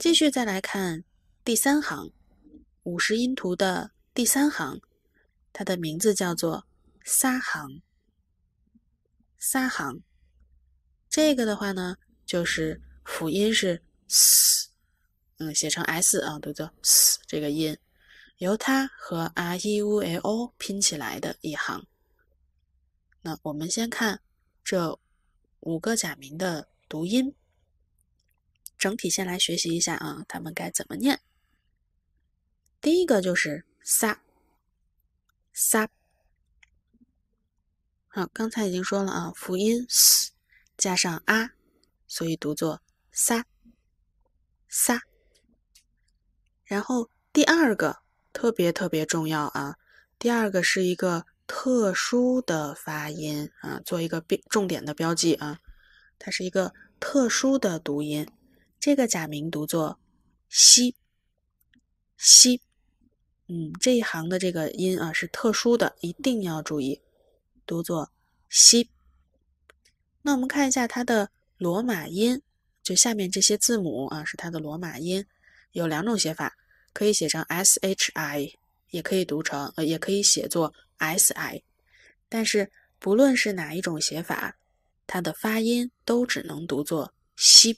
继续再来看第三行五十音图的第三行，它的名字叫做“沙行”。沙行，这个的话呢，就是辅音是 s，嗯，写成 s 啊，读作 s 这个音，由它和 r e u l、o 拼起来的一行。那我们先看这五个假名的读音。整体先来学习一下啊，他们该怎么念？第一个就是撒撒，好，刚才已经说了啊，辅音 s 加上啊，所以读作撒撒。然后第二个特别特别重要啊，第二个是一个特殊的发音啊，做一个标重点的标记啊，它是一个特殊的读音。这个假名读作西西，嗯，这一行的这个音啊是特殊的，一定要注意读作西。那我们看一下它的罗马音，就下面这些字母啊是它的罗马音，有两种写法，可以写成 s h i，也可以读成呃，也可以写作 s i，但是不论是哪一种写法，它的发音都只能读作西。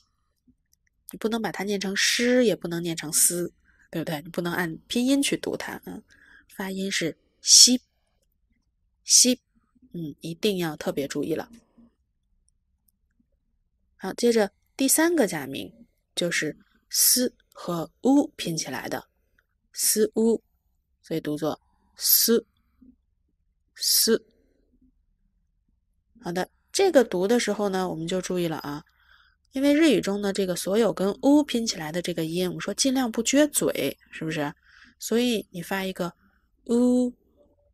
你不能把它念成“诗”，也不能念成“思”，对不对？你不能按拼音去读它，嗯，发音是“西西”，嗯，一定要特别注意了。好，接着第三个假名就是“思”和 “u” 拼起来的 “su”，所以读作 “su”。好的，这个读的时候呢，我们就注意了啊。因为日语中的这个所有跟 u 拼起来的这个音，我们说尽量不撅嘴，是不是？所以你发一个 u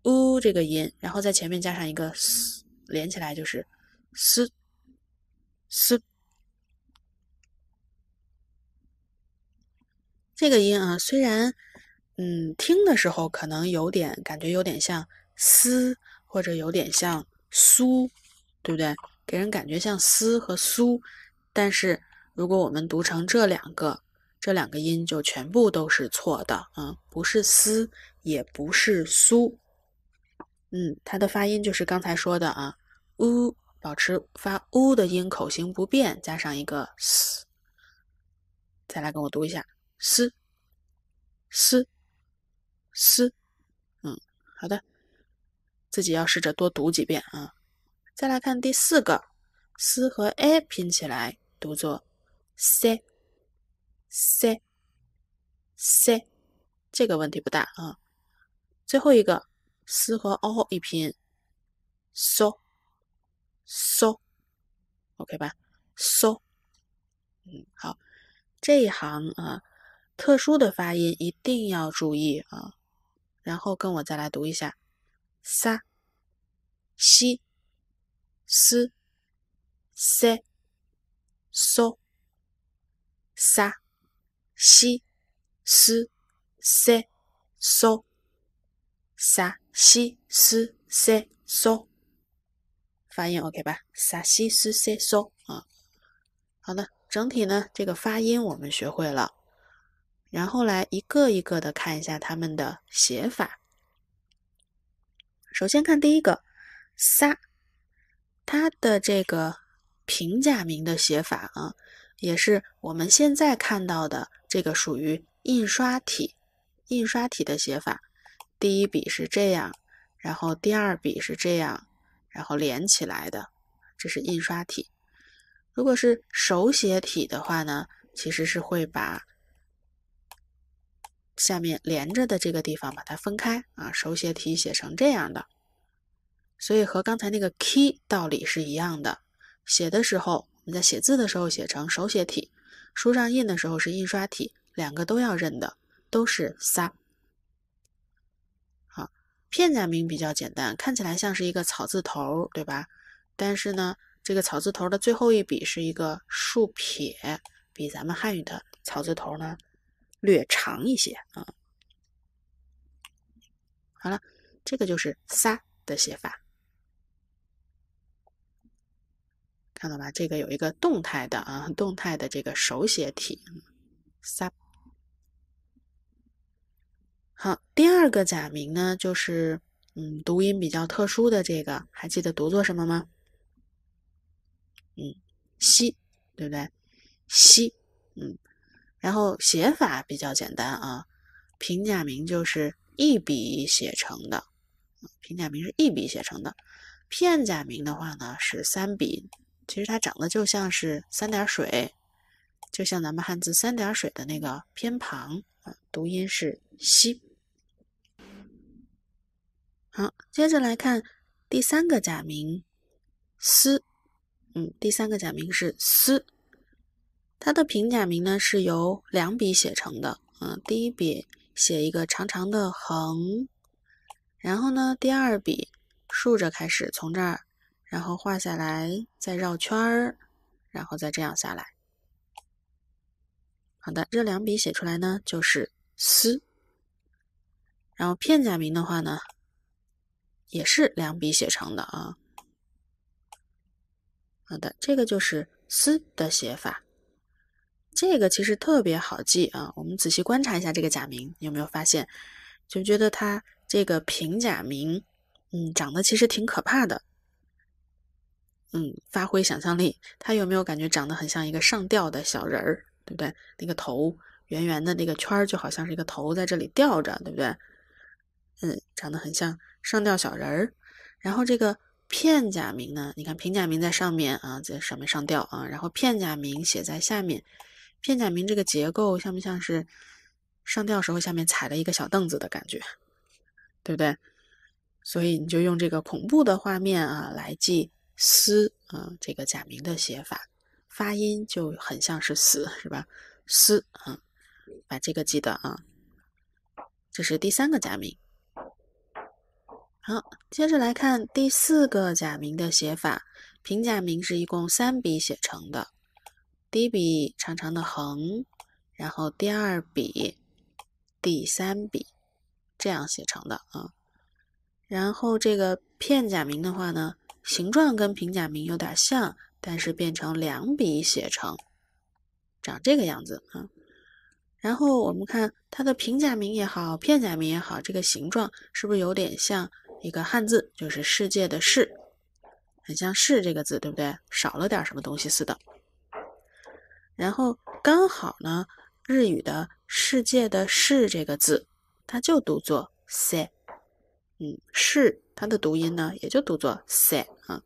u 这个音，然后在前面加上一个 s，连起来就是 s s 这个音啊。虽然嗯，听的时候可能有点感觉有点像 s 或者有点像 su，对不对？给人感觉像 s 和苏，但是，如果我们读成这两个，这两个音就全部都是错的啊，不是“斯”也不是“苏”。嗯，它的发音就是刚才说的啊，“u” 保持发 “u” 的音，口型不变，加上一个“斯”。再来跟我读一下，“斯”、“斯”、“斯”。嗯，好的，自己要试着多读几遍啊。再来看第四个，“斯”和 “a” 拼起来。读作 c c c，这个问题不大啊。最后一个“ s 和 “o” 一拼，so so，OK 吧？so，嗯，好，这一行啊，特殊的发音一定要注意啊。然后跟我再来读一下：三、西、丝、塞。嗦，沙西斯塞，嗦，沙西斯塞，嗦，发音 OK 吧？沙西斯塞嗦啊！好的，整体呢，这个发音我们学会了，然后来一个一个的看一下他们的写法。首先看第一个“沙”，它的这个。平假名的写法啊，也是我们现在看到的这个属于印刷体，印刷体的写法。第一笔是这样，然后第二笔是这样，然后连起来的，这是印刷体。如果是手写体的话呢，其实是会把下面连着的这个地方把它分开啊，手写体写成这样的。所以和刚才那个 key 道理是一样的。写的时候，我们在写字的时候写成手写体；书上印的时候是印刷体。两个都要认的，都是“撒。好，片假名比较简单，看起来像是一个草字头，对吧？但是呢，这个草字头的最后一笔是一个竖撇，比咱们汉语的草字头呢略长一些啊。好了，这个就是“撒的写法。看到吧，这个有一个动态的啊，动态的这个手写体。好，第二个假名呢，就是嗯，读音比较特殊的这个，还记得读作什么吗？嗯，西，对不对？西，嗯。然后写法比较简单啊，平假名就是一笔写成的，平假名是一笔写成的。片假名的话呢，是三笔。其实它长得就像是三点水，就像咱们汉字三点水的那个偏旁啊，读音是西。好，接着来看第三个假名，思，嗯，第三个假名是思，它的平假名呢是由两笔写成的，嗯，第一笔写一个长长的横，然后呢，第二笔竖着开始从这儿。然后画下来，再绕圈儿，然后再这样下来。好的，这两笔写出来呢，就是“丝”。然后片假名的话呢，也是两笔写成的啊。好的，这个就是“思”的写法。这个其实特别好记啊。我们仔细观察一下这个假名，有没有发现？就觉得它这个平假名，嗯，长得其实挺可怕的。嗯，发挥想象力，他有没有感觉长得很像一个上吊的小人儿，对不对？那个头圆圆的那个圈儿就好像是一个头在这里吊着，对不对？嗯，长得很像上吊小人儿。然后这个片假名呢，你看平假名在上面啊，在上面上吊啊，然后片假名写在下面。片假名这个结构像不像是上吊时候下面踩了一个小凳子的感觉，对不对？所以你就用这个恐怖的画面啊来记。思啊，这个假名的写法，发音就很像是思，是吧？思啊，把这个记得啊。这是第三个假名。好，接着来看第四个假名的写法。平假名是一共三笔写成的，第一笔长长的横，然后第二笔，第三笔这样写成的啊。然后这个片假名的话呢？形状跟平假名有点像，但是变成两笔写成，长这个样子啊。然后我们看它的平假名也好，片假名也好，这个形状是不是有点像一个汉字？就是世界的“世”，很像是这个字，对不对？少了点什么东西似的。然后刚好呢，日语的世界的“世”这个字，它就读作 “se”，嗯，是。它的读音呢，也就读作“塞”啊，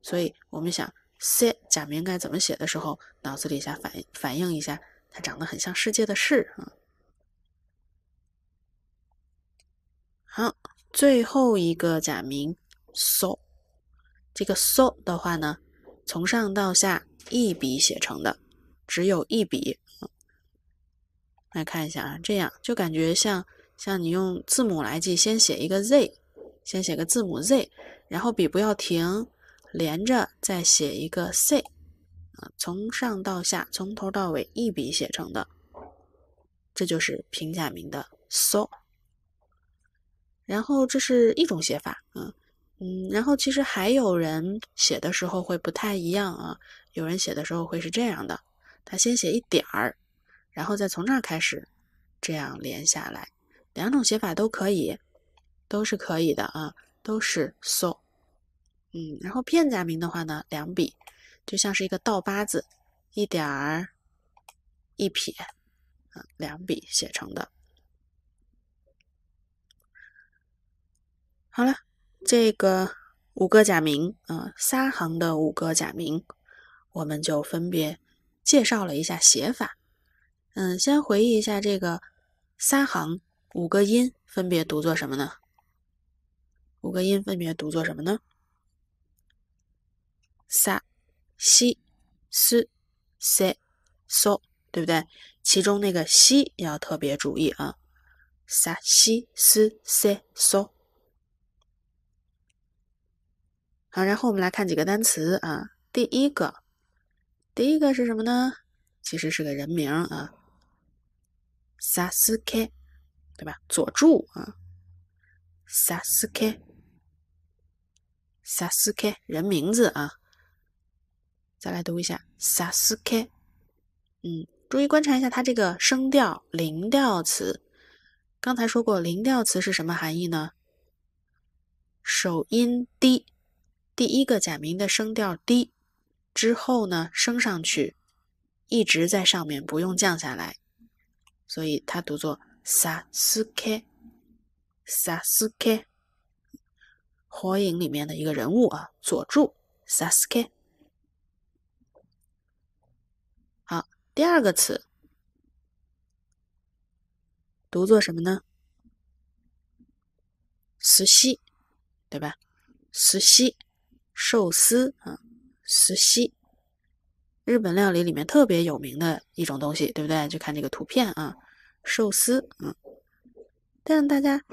所以我们想“塞”假名该怎么写的时候，脑子里想反反映一下，它长得很像世界的“世”啊。好，最后一个假名“ so，这个“ so 的话呢，从上到下一笔写成的，只有一笔来看一下啊，这样就感觉像像你用字母来记，先写一个 “z”。先写个字母 Z，然后笔不要停，连着再写一个 C，啊，从上到下，从头到尾一笔写成的，这就是平假名的 so。然后这是一种写法，嗯嗯，然后其实还有人写的时候会不太一样啊，有人写的时候会是这样的，他先写一点儿，然后再从这儿开始，这样连下来，两种写法都可以。都是可以的啊，都是 “so”。嗯，然后片假名的话呢，两笔，就像是一个倒八字，一点儿一撇，嗯，两笔写成的。好了，这个五个假名，嗯，三行的五个假名，我们就分别介绍了一下写法。嗯，先回忆一下这个三行五个音分别读作什么呢？五个音分别读作什么呢？沙西斯塞索，对不对？其中那个西要特别注意啊。沙西斯塞索。好，然后我们来看几个单词啊。第一个，第一个是什么呢？其实是个人名啊。萨斯开，对吧？佐助啊。萨斯开。萨斯凯人名字啊，再来读一下萨斯凯。嗯，注意观察一下它这个声调，零调词。刚才说过，零调词是什么含义呢？首音低，第一个假名的声调低，之后呢升上去，一直在上面，不用降下来，所以它读作萨斯凯，萨斯凯。火影里面的一个人物啊，佐助，Sasuke。好，第二个词读作什么呢？石溪，对吧？石溪，寿司啊，石溪，日本料理里面特别有名的一种东西，对不对？就看这个图片啊，寿司啊，但大家。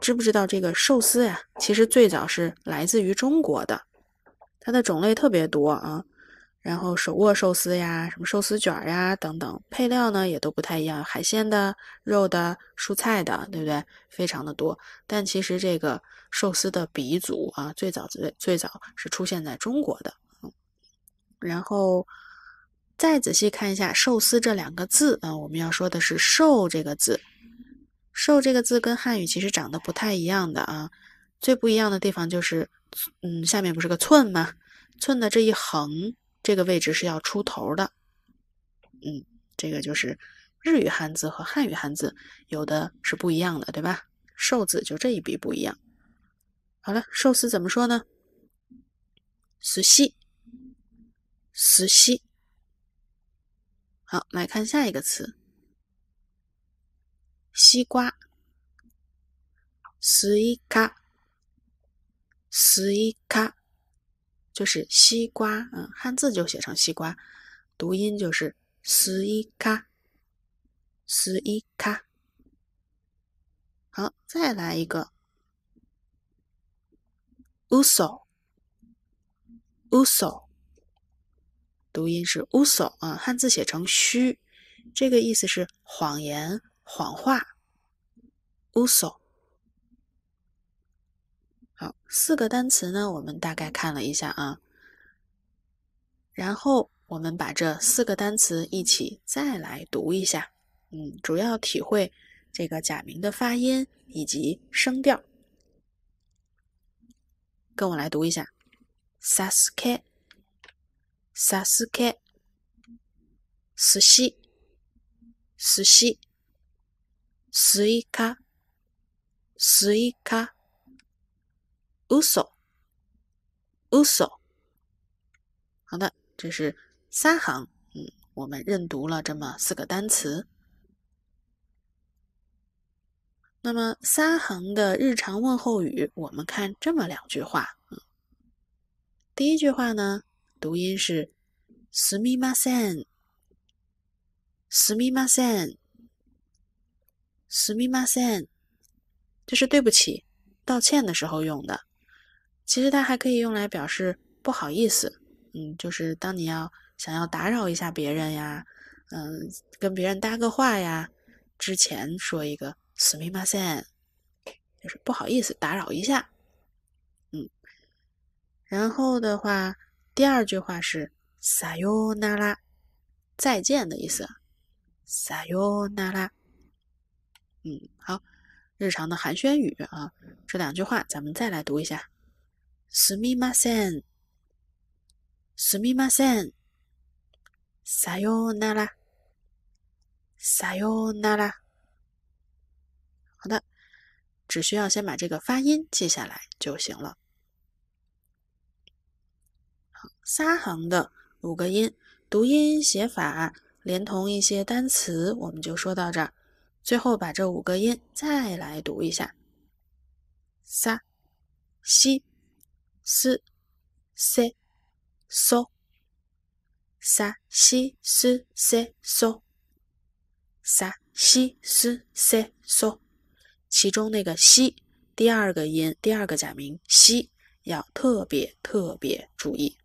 知不知道这个寿司呀？其实最早是来自于中国的，它的种类特别多啊，然后手握寿司呀，什么寿司卷呀等等，配料呢也都不太一样，海鲜的、肉的、蔬菜的，对不对？非常的多。但其实这个寿司的鼻祖啊，最早最最早是出现在中国的。然后再仔细看一下“寿司”这两个字啊，我们要说的是“寿”这个字。寿这个字跟汉语其实长得不太一样的啊，最不一样的地方就是，嗯，下面不是个寸吗？寸的这一横，这个位置是要出头的。嗯，这个就是日语汉字和汉语汉字有的是不一样的，对吧？寿字就这一笔不一样。好了，寿字怎么说呢？死吸，死吸。好，来看下一个词。西瓜，si 卡 a si 就是西瓜，嗯，汉字就写成西瓜，读音就是 si 卡 a si 好，再来一个 u s 乌 u s 读音是 uso 啊，汉字写成虚，这个意思是谎言。谎话，乌索，好，四个单词呢，我们大概看了一下啊，然后我们把这四个单词一起再来读一下，嗯，主要体会这个假名的发音以及声调。跟我来读一下，さすけ、さすけ、寿司、寿司。西瓜，西瓜，乌索，乌索。好的，这是三行。嗯，我们认读了这么四个单词。那么三行的日常问候语，我们看这么两句话。嗯，第一句话呢，读音是“すみません”，“すみません”。すみません，这是对不起、道歉的时候用的。其实它还可以用来表示不好意思。嗯，就是当你要想要打扰一下别人呀，嗯，跟别人搭个话呀，之前说一个すみません，就是不好意思打扰一下。嗯，然后的话，第二句话是さよなら，再见的意思。さよなら。嗯，好，日常的寒暄语啊，这两句话咱们再来读一下。すみません、すみません、さようなら、さようなら。好的，只需要先把这个发音记下来就行了。好，三行的五个音，读音、写法，连同一些单词，我们就说到这儿。最后把这五个音再来读一下：撒、西、斯、塞、嗦、撒、西、斯、塞、嗦、撒、西、斯、塞、嗦。其中那个西，第二个音，第二个假名西，要特别特别注意。